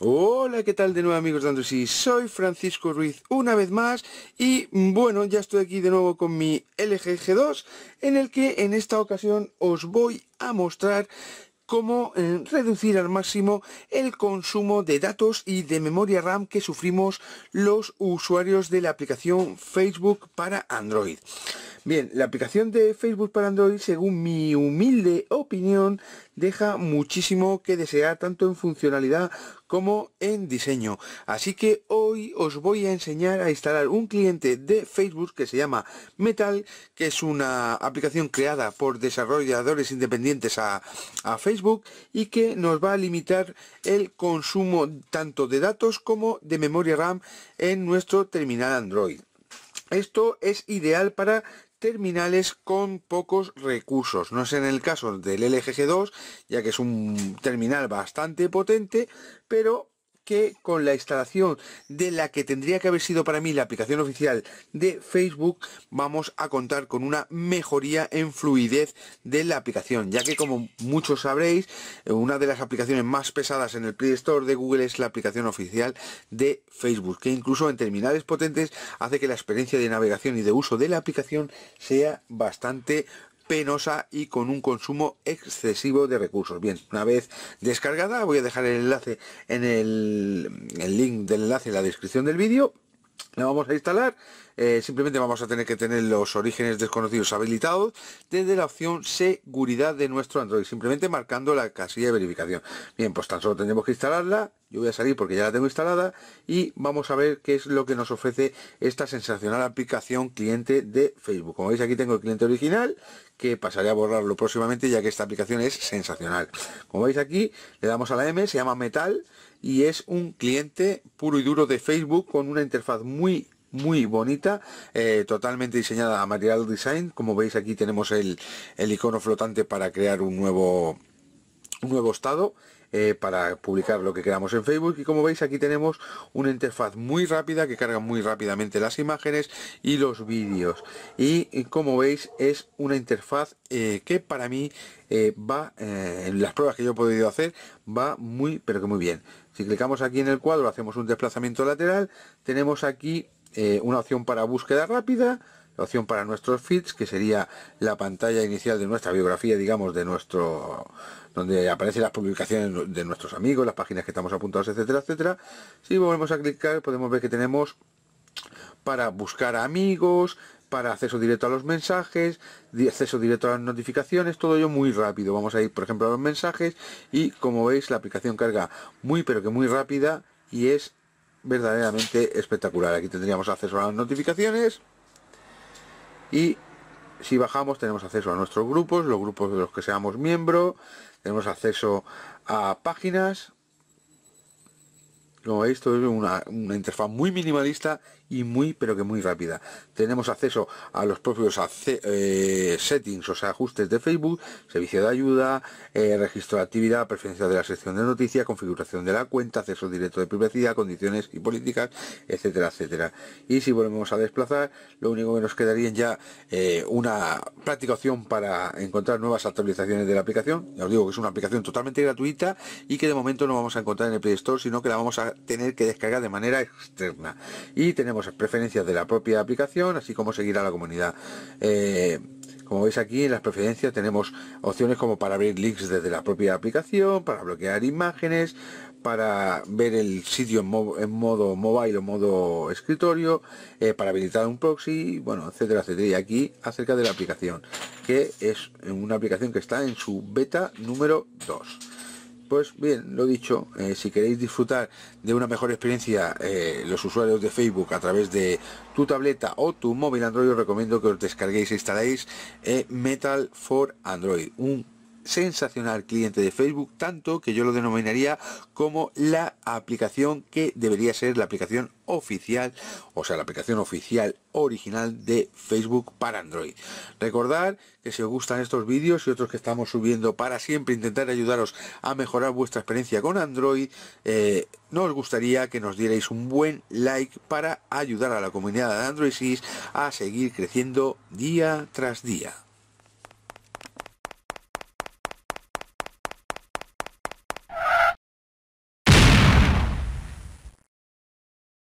Hola, ¿qué tal de nuevo amigos de y Soy Francisco Ruiz una vez más y bueno, ya estoy aquí de nuevo con mi LG G2 en el que en esta ocasión os voy a mostrar cómo eh, reducir al máximo el consumo de datos y de memoria RAM que sufrimos los usuarios de la aplicación Facebook para Android. Bien, la aplicación de Facebook para Android, según mi humilde opinión, deja muchísimo que desear tanto en funcionalidad como en diseño. Así que hoy os voy a enseñar a instalar un cliente de Facebook que se llama Metal, que es una aplicación creada por desarrolladores independientes a, Facebook y que nos va a limitar el consumo tanto de datos como de memoria RAM en nuestro terminal Android. Esto es ideal para terminales con pocos recursos. No es en el caso del LGG2, ya que es un terminal bastante potente, pero que con la instalación de la que tendría que haber sido para mí la aplicación oficial de Facebook, vamos a contar con una mejoría en fluidez de la aplicación, ya que como muchos sabréis, una de las aplicaciones más pesadas en el Play Store de Google es la aplicación oficial de Facebook, que incluso en terminales potentes hace que la experiencia de navegación y de uso de la aplicación sea bastante penosa y con un consumo excesivo de recursos. Bien, una vez descargada, voy a dejar el enlace en el, link del enlace en la descripción del vídeo la vamos a instalar eh, simplemente vamos a tener que tener los orígenes desconocidos habilitados desde la opción seguridad de nuestro android simplemente marcando la casilla de verificación bien pues tan solo tenemos que instalarla yo voy a salir porque ya la tengo instalada y vamos a ver qué es lo que nos ofrece esta sensacional aplicación cliente de facebook como veis aquí tengo el cliente original que pasaré a borrarlo próximamente ya que esta aplicación es sensacional. Como veis aquí, le damos a la M, se llama Metal y es un cliente puro y duro de Facebook con una interfaz muy muy bonita, eh, totalmente diseñada a material design, como veis aquí tenemos el, el icono flotante para crear un nuevo un nuevo estado eh, para publicar lo que queramos en Facebook y como veis aquí tenemos una interfaz muy rápida que carga muy rápidamente las imágenes y los vídeos y, como veis es una interfaz eh, que para mí eh, va en las pruebas que yo he podido hacer va muy pero que muy bien si clicamos aquí en el cuadro hacemos un desplazamiento lateral tenemos aquí una opción para búsqueda rápida opción para nuestros feeds, que sería la pantalla inicial de nuestra biografía, digamos, de nuestro donde aparecen las publicaciones de nuestros amigos, las páginas que estamos apuntados, etcétera, etcétera. Si volvemos a clicar, podemos ver que tenemos para buscar amigos, para acceso directo a los mensajes, acceso directo a las notificaciones, todo ello muy rápido. Vamos a ir, por ejemplo, a los mensajes y como veis la aplicación carga muy pero que muy rápida y es verdaderamente espectacular. Aquí tendríamos acceso a las notificaciones y si bajamos tenemos acceso a nuestros grupos, los grupos de los que seamos miembro, tenemos acceso a páginas, no, esto es una, interfaz muy minimalista y muy, pero que muy rápida. Tenemos acceso a los propios eh, settings, o sea, ajustes de Facebook, servicio de ayuda, eh, registro de actividad, preferencia de la sección de noticias, configuración de la cuenta, acceso directo de privacidad, condiciones y políticas, etcétera, etcétera. Y si volvemos a desplazar, lo único que nos quedaría ya eh, una práctica opción para encontrar nuevas actualizaciones de la aplicación. Ya os digo que es una aplicación totalmente gratuita y que de momento no vamos a encontrar en el Play Store, sino que la vamos a tener que descargar de manera externa. Y tenemos las preferencias de la propia aplicación, así como seguir a la comunidad. Eh, como veis aquí en las preferencias tenemos opciones como para abrir links desde la propia aplicación, para bloquear imágenes, para ver el sitio en, modo en modo mobile o modo escritorio, eh, para habilitar un proxy, bueno, etcétera, etcétera. Y aquí acerca de la aplicación, que es una aplicación que está en su beta número 2. Pues bien, lo dicho, eh, si queréis disfrutar de una mejor experiencia eh, los usuarios de Facebook a través de tu tableta o tu móvil Android, os recomiendo que os descarguéis e instaléis eh, Metal for Android, un sensacional cliente de Facebook, tanto que yo lo denominaría como la aplicación que debería ser la aplicación oficial, o sea, la aplicación oficial original de Facebook para Android. Recordad que si os gustan estos vídeos y otros que estamos subiendo para siempre intentar ayudaros a mejorar vuestra experiencia con Android, eh, nos gustaría que nos dierais un buen like para ayudar a la comunidad de Android 6 a seguir creciendo día tras día.